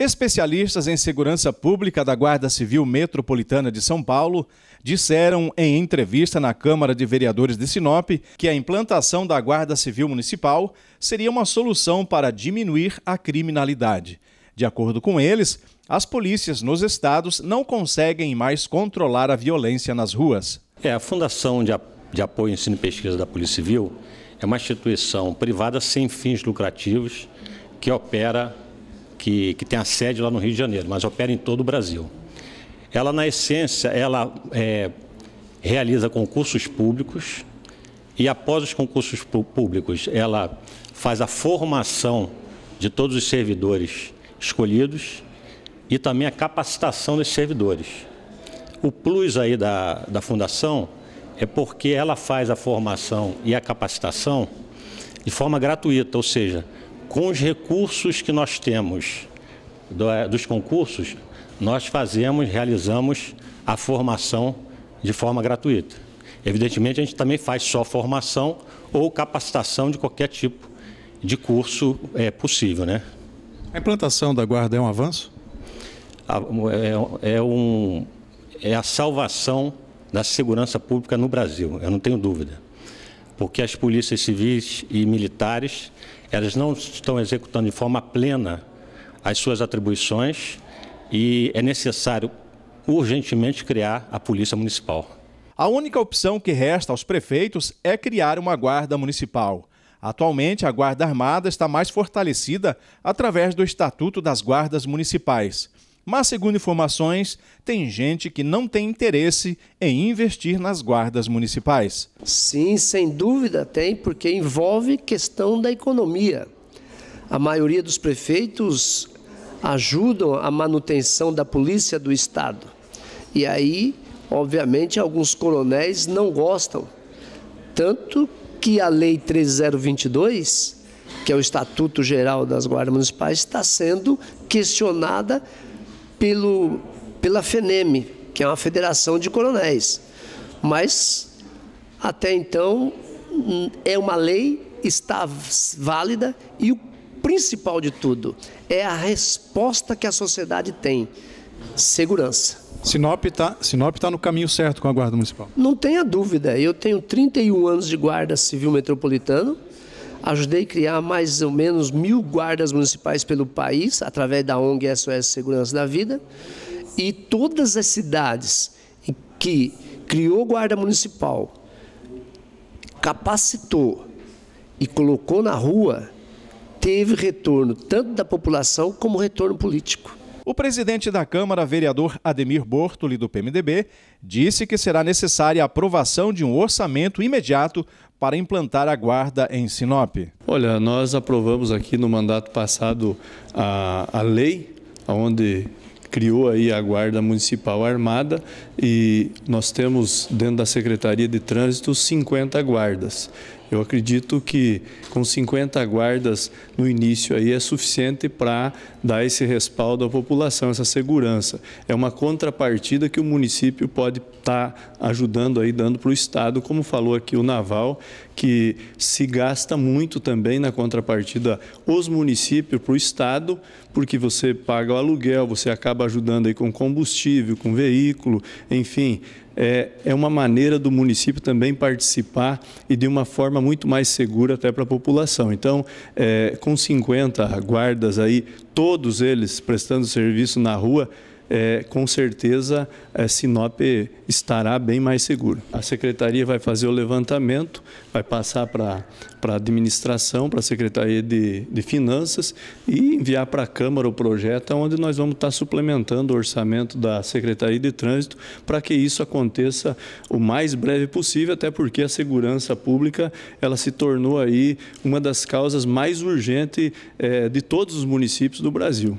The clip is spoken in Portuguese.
Especialistas em segurança pública da Guarda Civil Metropolitana de São Paulo disseram em entrevista na Câmara de Vereadores de Sinop que a implantação da Guarda Civil Municipal seria uma solução para diminuir a criminalidade. De acordo com eles, as polícias nos estados não conseguem mais controlar a violência nas ruas. É, a Fundação de, de Apoio Ensino e Pesquisa da Polícia Civil é uma instituição privada sem fins lucrativos que opera que, que tem a sede lá no Rio de Janeiro, mas opera em todo o Brasil. Ela, na essência, ela é, realiza concursos públicos e, após os concursos públicos, ela faz a formação de todos os servidores escolhidos e também a capacitação dos servidores. O plus aí da, da fundação é porque ela faz a formação e a capacitação de forma gratuita, ou seja, com os recursos que nós temos do, eh, dos concursos, nós fazemos, realizamos a formação de forma gratuita. Evidentemente, a gente também faz só formação ou capacitação de qualquer tipo de curso é, possível. Né? A implantação da guarda é um avanço? É, é, um, é a salvação da segurança pública no Brasil, eu não tenho dúvida porque as polícias civis e militares elas não estão executando de forma plena as suas atribuições e é necessário urgentemente criar a Polícia Municipal. A única opção que resta aos prefeitos é criar uma Guarda Municipal. Atualmente, a Guarda Armada está mais fortalecida através do Estatuto das Guardas Municipais. Mas, segundo informações, tem gente que não tem interesse em investir nas guardas municipais. Sim, sem dúvida tem, porque envolve questão da economia. A maioria dos prefeitos ajudam a manutenção da polícia do Estado. E aí, obviamente, alguns coronéis não gostam. Tanto que a Lei 3022, que é o Estatuto Geral das Guardas Municipais, está sendo questionada pelo, pela FENEME, que é uma federação de coronéis. Mas, até então, é uma lei, está válida e o principal de tudo é a resposta que a sociedade tem: segurança. Sinop está Sinop tá no caminho certo com a Guarda Municipal? Não tenha dúvida. Eu tenho 31 anos de Guarda Civil Metropolitano Ajudei a criar mais ou menos mil guardas municipais pelo país, através da ONG SOS Segurança da Vida. E todas as cidades que criou guarda municipal, capacitou e colocou na rua, teve retorno tanto da população como retorno político. O presidente da Câmara, vereador Ademir Bortoli, do PMDB, disse que será necessária a aprovação de um orçamento imediato para implantar a guarda em Sinop. Olha, nós aprovamos aqui no mandato passado a, a lei, onde criou aí a Guarda Municipal Armada e nós temos dentro da Secretaria de Trânsito 50 guardas. Eu acredito que com 50 guardas no início aí é suficiente para dar esse respaldo à população, essa segurança. É uma contrapartida que o município pode estar tá ajudando aí, dando para o Estado, como falou aqui o Naval, que se gasta muito também na contrapartida os municípios para o Estado, porque você paga o aluguel, você acaba ajudando aí com combustível, com veículo, enfim, é, é uma maneira do município também participar e de uma forma muito mais segura até para a população. Então, é, com 50 guardas aí, todos eles prestando serviço na rua, é, com certeza é, Sinop estará bem mais seguro. A secretaria vai fazer o levantamento, vai passar para a administração, para a Secretaria de, de Finanças e enviar para a Câmara o projeto, onde nós vamos estar tá suplementando o orçamento da Secretaria de Trânsito para que isso aconteça o mais breve possível, até porque a segurança pública ela se tornou aí uma das causas mais urgentes é, de todos os municípios do Brasil.